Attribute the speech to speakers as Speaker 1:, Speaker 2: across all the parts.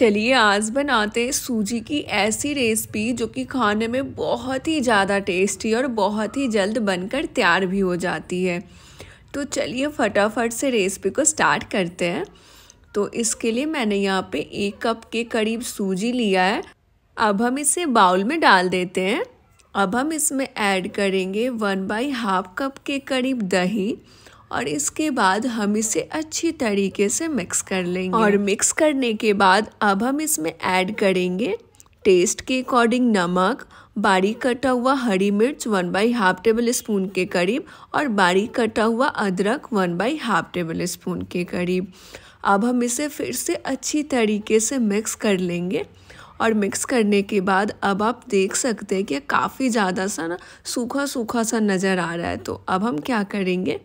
Speaker 1: चलिए आज बनाते हैं सूजी की ऐसी रेसिपी जो कि खाने में बहुत ही ज़्यादा टेस्टी और बहुत ही जल्द बनकर तैयार भी हो जाती है तो चलिए फटाफट से रेसिपी को स्टार्ट करते हैं तो इसके लिए मैंने यहाँ पे एक कप के करीब सूजी लिया है अब हम इसे बाउल में डाल देते हैं अब हम इसमें ऐड करेंगे वन बाई हाफ कप के करीब दही और इसके बाद हम इसे अच्छी तरीके से मिक्स कर लेंगे और मिक्स करने के बाद अब हम इसमें ऐड करेंगे टेस्ट के अकॉर्डिंग नमक बारीक कटा हुआ हरी मिर्च one by half tablespoon के करीब और बारीक कटा हुआ अदरक one by half tablespoon के करीब अब हम इसे फिर से अच्छी तरीके से मिक्स कर लेंगे और मिक्स करने के बाद अब आप देख सकते हैं कि काफ़ी ज़्यादा सा ना सूखा सूखा सा नज़र आ रहा है तो अब हम क्या करेंगे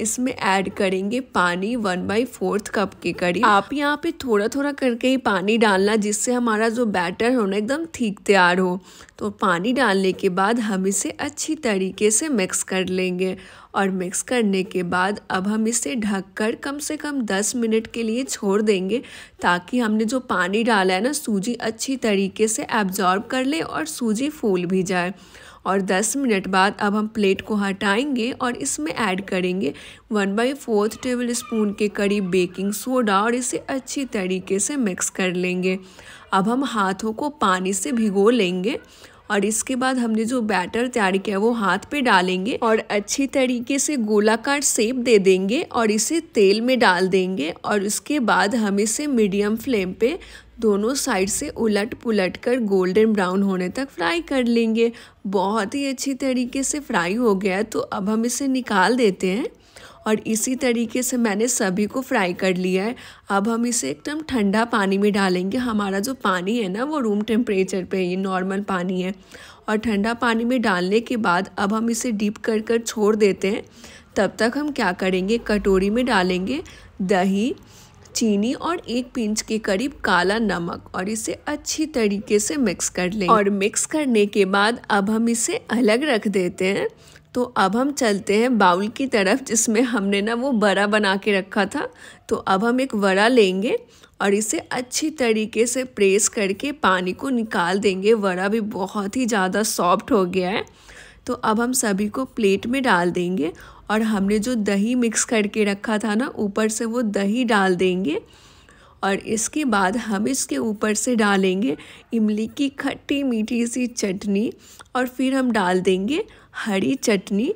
Speaker 1: इसमें ऐड करेंगे पानी वन बाई फोर्थ कप के करीब आप यहाँ पे थोड़ा थोड़ा करके ही पानी डालना जिससे हमारा जो बैटर हो ना एकदम ठीक तैयार हो तो पानी डालने के बाद हम इसे अच्छी तरीके से मिक्स कर लेंगे और मिक्स करने के बाद अब हम इसे ढककर कम से कम 10 मिनट के लिए छोड़ देंगे ताकि हमने जो पानी डाला है ना सूजी अच्छी तरीके से एब्जॉर्ब कर ले और सूजी फूल भी जाए और 10 मिनट बाद अब हम प्लेट को हटाएंगे और इसमें ऐड करेंगे one by fourth tablespoon के करीब बेकिंग सोडा और इसे अच्छी तरीके से मिक्स कर लेंगे अब हम हाथों को पानी से भिगो लेंगे और इसके बाद हमने जो बैटर तैयार किया वो हाथ पे डालेंगे और अच्छी तरीके से गोलाकार सेप दे देंगे और इसे तेल में डाल देंगे और उसके बाद हम इसे मीडियम फ्लेम पे दोनों साइड से उलट पुलट कर गोल्डन ब्राउन होने तक फ्राई कर लेंगे बहुत ही अच्छी तरीके से फ्राई हो गया तो अब हम इसे निकाल देते हैं और इसी तरीके से मैंने सभी को फ्राई कर लिया है अब हम इसे एकदम ठंडा पानी में डालेंगे हमारा जो पानी है ना वो रूम टेम्परेचर पे ये नॉर्मल पानी है और ठंडा पानी में डालने के बाद अब हम इसे डीप कर कर छोड़ देते हैं तब तक हम क्या करेंगे कटोरी में डालेंगे दही चीनी और एक पिंच के करीब काला नमक और इसे अच्छी तरीके से मिक्स कर लें और मिक्स करने के बाद अब हम इसे अलग रख देते हैं तो अब हम चलते हैं बाउल की तरफ जिसमें हमने ना वो बड़ा बना के रखा था तो अब हम एक वड़ा लेंगे और इसे अच्छी तरीके से प्रेस करके पानी को निकाल देंगे वड़ा भी बहुत ही ज़्यादा सॉफ्ट हो गया है तो अब हम सभी को प्लेट में डाल देंगे और हमने जो दही मिक्स करके रखा था ना ऊपर से वो दही डाल देंगे और इसके बाद हम इसके ऊपर से डालेंगे इमली की खट्टी मीठी सी चटनी और फिर हम डाल देंगे हरी चटनी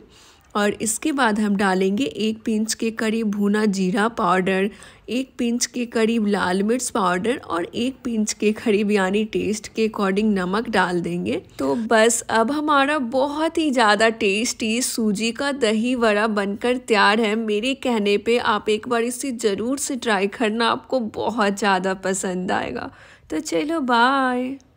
Speaker 1: और इसके बाद हम डालेंगे एक पिंच के करीब भुना जीरा पाउडर एक पिंच के करीब लाल मिर्च पाउडर और एक पिंच के करीब यानी टेस्ट के अकॉर्डिंग नमक डाल देंगे तो बस अब हमारा बहुत ही ज़्यादा टेस्टी सूजी का दही वड़ा बनकर तैयार है मेरे कहने पे आप एक बार इसे ज़रूर से ट्राई करना आपको बहुत ज़्यादा पसंद आएगा तो चलो बाय